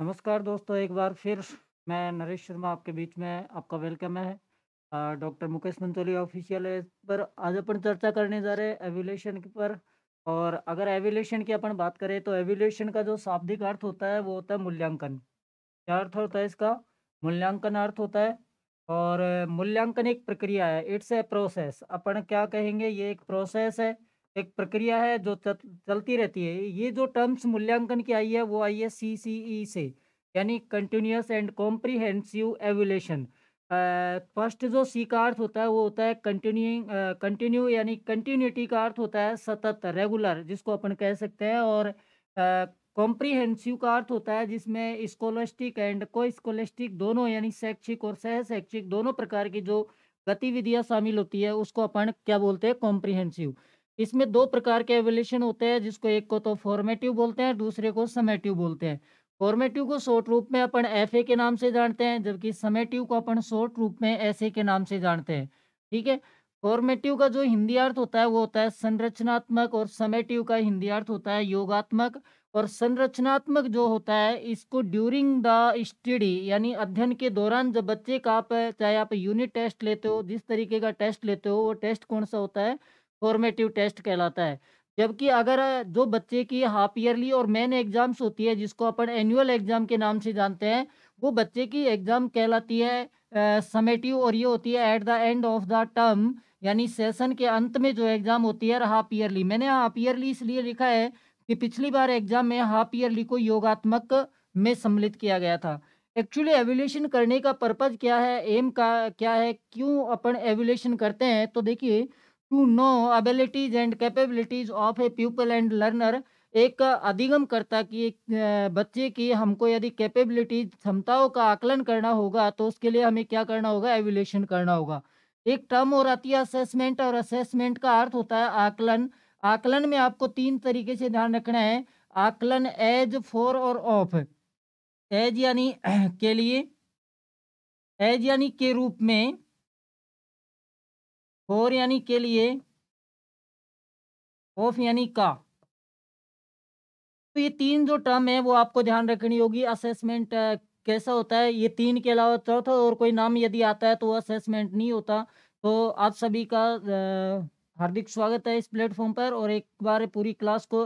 नमस्कार दोस्तों एक बार फिर मैं नरेश शर्मा आपके बीच में आपका वेलकम है डॉक्टर मुकेश मंतोलिया ऑफिशियल है इस पर आज अपन चर्चा करने जा रहे हैं एवोल्यूशन पर और अगर एवोल्यूशन की अपन बात करें तो एवोल्यूशन का जो शाब्दिक अर्थ होता है वो होता है मूल्यांकन क्या अर्थ होता है इसका मूल्यांकन अर्थ होता है और मूल्यांकन एक प्रक्रिया है इट्स ए प्रोसेस अपन क्या कहेंगे ये एक प्रोसेस है एक प्रक्रिया है जो चलती रहती है ये जो टर्म्स मूल्यांकन की आई है वो आई है सी सी ई से यानी continuous and comprehensive evaluation first जो सी का अर्थ होता है वो होता है कंटिन्यूइंग कंटिन्यू यानी कंटिन्यूटी का अर्थ होता है सतत रेगुलर जिसको अपन कह सकते हैं और कॉम्प्रीहेंसिव का अर्थ होता है जिसमें स्कॉलस्टिक एंड को स्कॉलस्टिक दोनों यानी शैक्षिक और सह शैक्षिक दोनों प्रकार की जो गतिविधियाँ शामिल होती है उसको अपन क्या बोलते हैं कॉम्प्रीहेंसिव इसमें दो प्रकार के एवेल्यूशन होते हैं जिसको एक को तो फॉर्मेटिव बोलते हैं दूसरे को समेटिव बोलते हैं फॉर्मेटिव को शॉर्ट रूप में अपन एफ के नाम से जानते हैं जबकि समेटिव को अपन शॉर्ट रूप में एस के नाम से जानते हैं ठीक है फॉर्मेटिव का जो हिंदी अर्थ होता है वो होता है संरचनात्मक और समेटिव का हिंदी अर्थ होता है योगात्मक और संरचनात्मक जो होता है इसको ड्यूरिंग द स्टडी यानी अध्ययन के दौरान जब बच्चे का आप चाहे आप यूनिट टेस्ट लेते हो जिस तरीके का टेस्ट लेते हो वो टेस्ट कौन सा होता है फॉर्मेटिव टेस्ट कहलाता है जबकि अगर जो बच्चे की हाफ ईयरली और मेन एग्ज़ाम्स होती है जिसको अपन एनुअल एग्ज़ाम के नाम से जानते हैं वो बच्चे की एग्ज़ाम कहलाती है समेटिव और ये होती है at the end of the term यानी सेशन के अंत में जो एग्ज़ाम होती है हाफ ईयरली मैंने हाफ ईयरली इसलिए लिखा है कि पिछली बार एग्ज़ाम में हाफ ईयरली को योगात्मक में सम्मिलित किया गया था एक्चुअली एवोल्यूशन करने का पर्पज़ क्या है एम का क्या है क्यों अपन एवोल्यूशन करते हैं तो देखिए to know abilities and capabilities of a people and learner एक अधिगम करता कि एक बच्चे की हमको यदि कैपेबिलिटीज क्षमताओं का आकलन करना होगा तो उसके लिए हमें क्या करना होगा एवेलेशन करना होगा एक टर्म और आती है असेसमेंट और असेसमेंट का अर्थ होता है आकलन आकलन में आपको तीन तरीके से ध्यान रखना है आकलन एज फॉर और ऑफ एज यानी के लिए एज यानी के रूप में फोर यानी के लिए ऑफ यानी का तो ये तीन जो टर्म है वो आपको ध्यान रखनी होगी असेसमेंट कैसा होता है ये तीन के अलावा चौथा और कोई नाम यदि आता है तो असेसमेंट नहीं होता तो आप सभी का हार्दिक स्वागत है इस प्लेटफॉर्म पर और एक बार पूरी क्लास को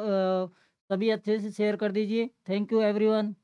सभी अच्छे से शेयर कर दीजिए थैंक यू एवरीवन